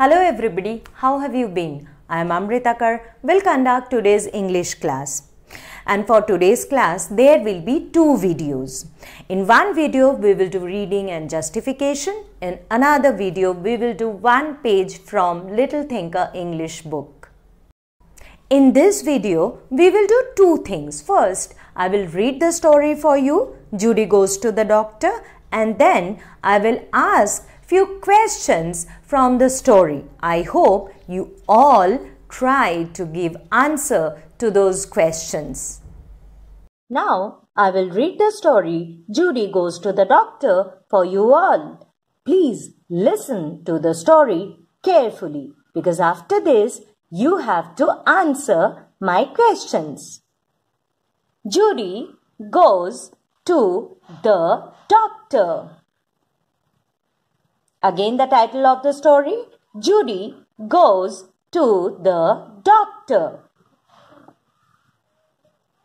Hello everybody, how have you been? I am Amritakar, will conduct today's English class. And for today's class, there will be two videos. In one video, we will do reading and justification. In another video, we will do one page from Little Thinker English book. In this video, we will do two things. First, I will read the story for you, Judy goes to the doctor, and then I will ask few questions from the story. I hope you all try to give answer to those questions. Now I will read the story Judy Goes to the Doctor for you all. Please listen to the story carefully because after this you have to answer my questions. Judy goes to the doctor. Again, the title of the story Judy Goes to the Doctor.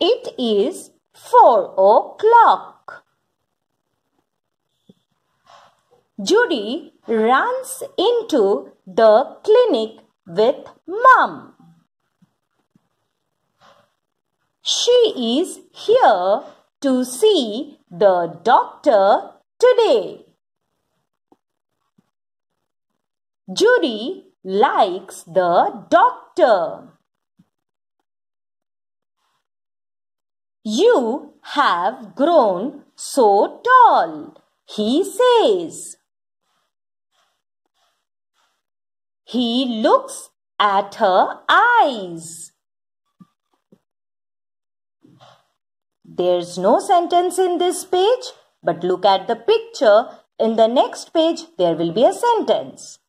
It is four o'clock. Judy runs into the clinic with mom. She is here to see the doctor today. Judy likes the doctor. You have grown so tall, he says. He looks at her eyes. There's no sentence in this page, but look at the picture. In the next page, there will be a sentence.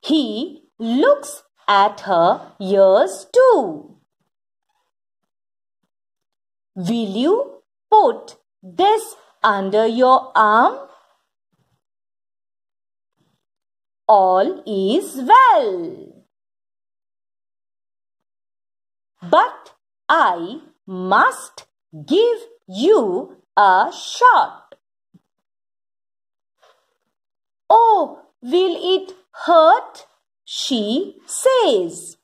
He looks at her ears too. Will you put this under your arm? All is well. But I must give you a shot. Oh, will it hurt, she says.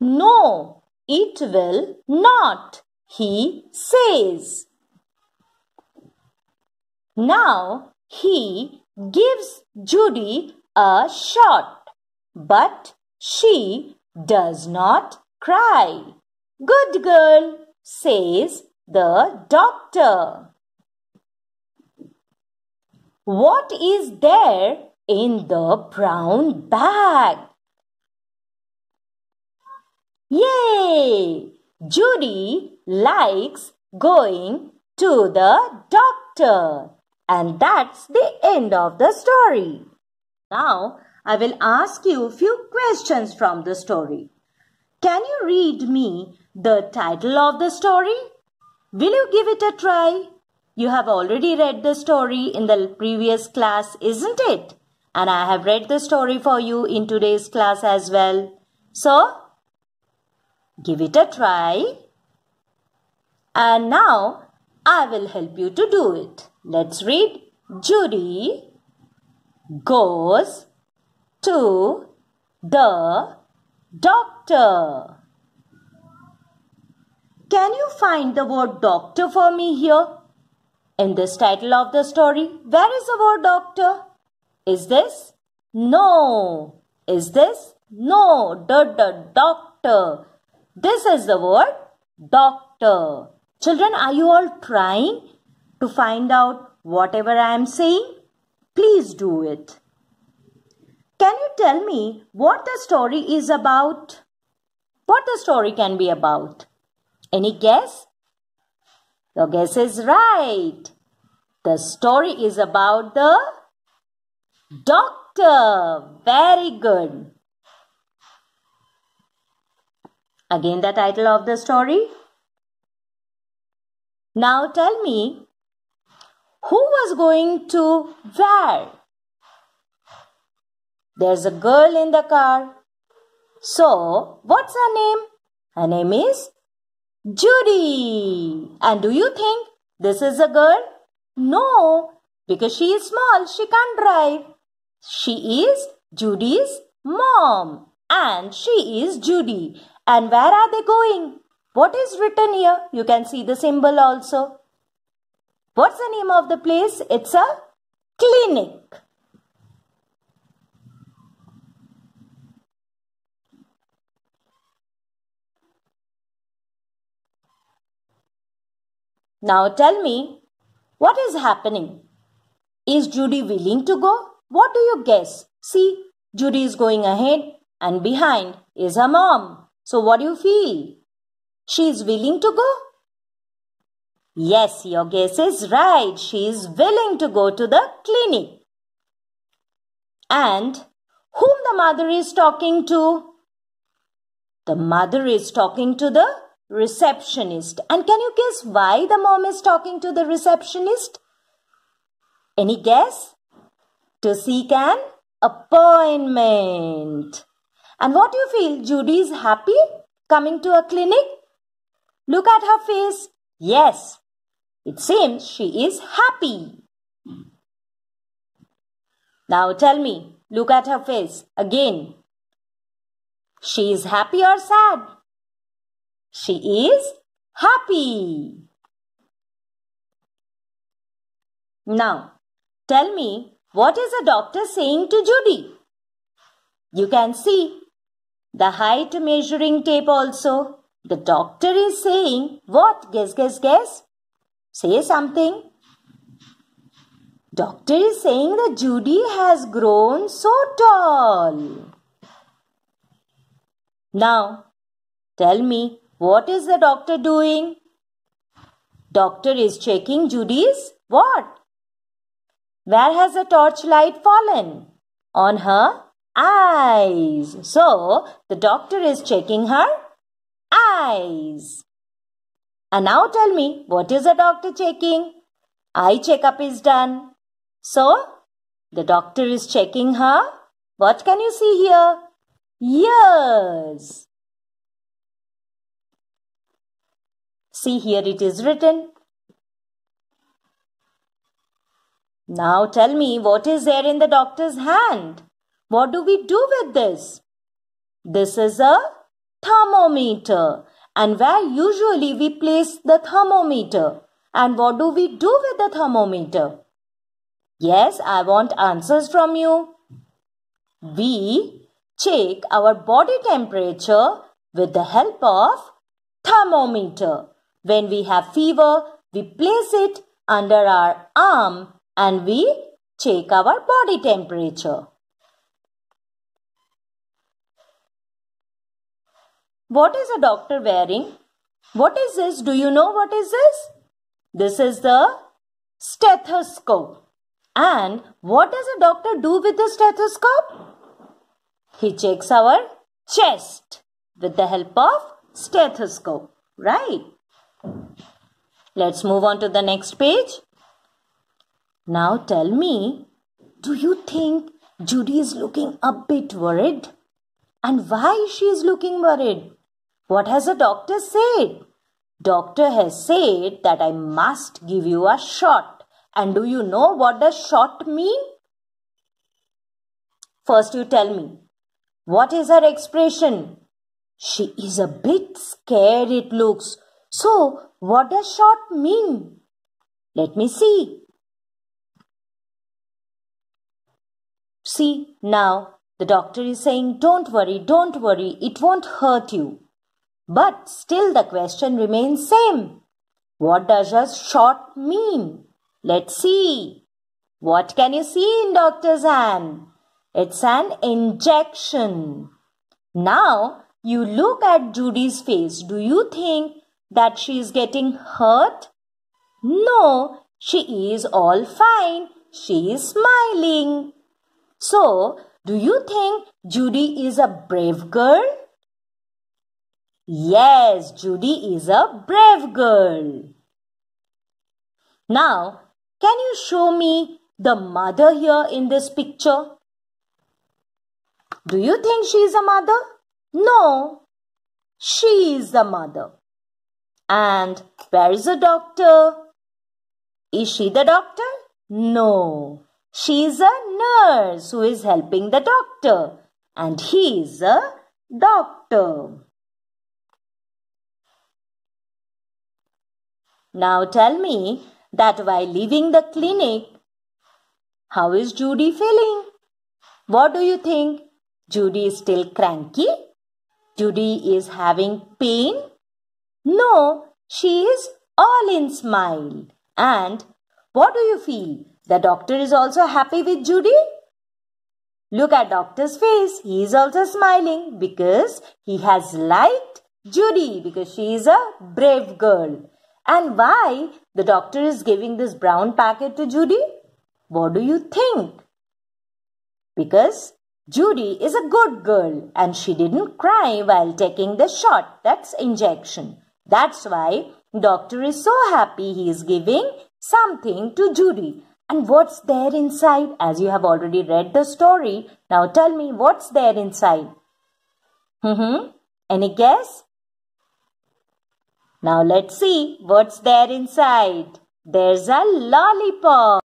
No, it will not, he says. Now he gives Judy a shot, but she does not cry. Good girl, says the doctor. What is there in the brown bag. Yay! Judy likes going to the doctor. And that's the end of the story. Now, I will ask you a few questions from the story. Can you read me the title of the story? Will you give it a try? You have already read the story in the previous class, isn't it? and I have read the story for you in today's class as well. So, give it a try. And now, I will help you to do it. Let's read. Judy goes to the doctor. Can you find the word doctor for me here? In this title of the story, where is the word doctor? Is this? No. Is this? No. D -d doctor. This is the word doctor. Children, are you all trying to find out whatever I am saying? Please do it. Can you tell me what the story is about? What the story can be about? Any guess? Your guess is right. The story is about the Doctor. Very good. Again, the title of the story. Now tell me, who was going to where? There's a girl in the car. So, what's her name? Her name is Judy. And do you think this is a girl? No, because she is small, she can't drive. She is Judy's mom. And she is Judy. And where are they going? What is written here? You can see the symbol also. What's the name of the place? It's a clinic. Now tell me, what is happening? Is Judy willing to go? What do you guess? See, Judy is going ahead and behind is her mom. So what do you feel? She is willing to go? Yes, your guess is right. She is willing to go to the clinic. And whom the mother is talking to? The mother is talking to the receptionist. And can you guess why the mom is talking to the receptionist? Any guess? to seek an appointment. And what do you feel? Judy is happy coming to a clinic? Look at her face. Yes, it seems she is happy. Now tell me, look at her face again. She is happy or sad? She is happy. Now, tell me what is the doctor saying to Judy? You can see the height measuring tape also. The doctor is saying what? Guess, guess, guess. Say something. Doctor is saying that Judy has grown so tall. Now, tell me, what is the doctor doing? Doctor is checking Judy's what? Where has the torchlight fallen? On her eyes. So the doctor is checking her eyes. And now tell me, what is the doctor checking? Eye checkup is done. So the doctor is checking her. What can you see here? Ears. See here it is written Now tell me, what is there in the doctor's hand? What do we do with this? This is a thermometer and where usually we place the thermometer. And what do we do with the thermometer? Yes, I want answers from you. We check our body temperature with the help of thermometer. When we have fever, we place it under our arm and we check our body temperature. What is a doctor wearing? What is this? Do you know what is this? This is the stethoscope. And what does a doctor do with the stethoscope? He checks our chest with the help of stethoscope, right? Let's move on to the next page. Now tell me, do you think Judy is looking a bit worried? And why she is looking worried? What has the doctor said? Doctor has said that I must give you a shot. And do you know what does shot mean? First you tell me, what is her expression? She is a bit scared it looks. So what does shot mean? Let me see. See, now the doctor is saying, Don't worry, don't worry, it won't hurt you. But still the question remains same. What does a shot mean? Let's see. What can you see in doctor's hand? It's an injection. Now you look at Judy's face. Do you think that she is getting hurt? No, she is all fine. She is smiling. So, do you think Judy is a brave girl? Yes, Judy is a brave girl. Now, can you show me the mother here in this picture? Do you think she is a mother? No, she is the mother. And where is the doctor? Is she the doctor? No. She is a nurse who is helping the doctor, and he is a doctor. Now tell me that while leaving the clinic, how is Judy feeling? What do you think? Judy is still cranky? Judy is having pain? No, she is all in smile. And what do you feel? The doctor is also happy with Judy. Look at doctor's face. He is also smiling because he has liked Judy because she is a brave girl. And why the doctor is giving this brown packet to Judy? What do you think? Because Judy is a good girl and she didn't cry while taking the shot that's injection. That's why doctor is so happy he is giving something to Judy and what's there inside? As you have already read the story, now tell me what's there inside? Mm-hmm. Any guess? Now let's see what's there inside. There's a lollipop.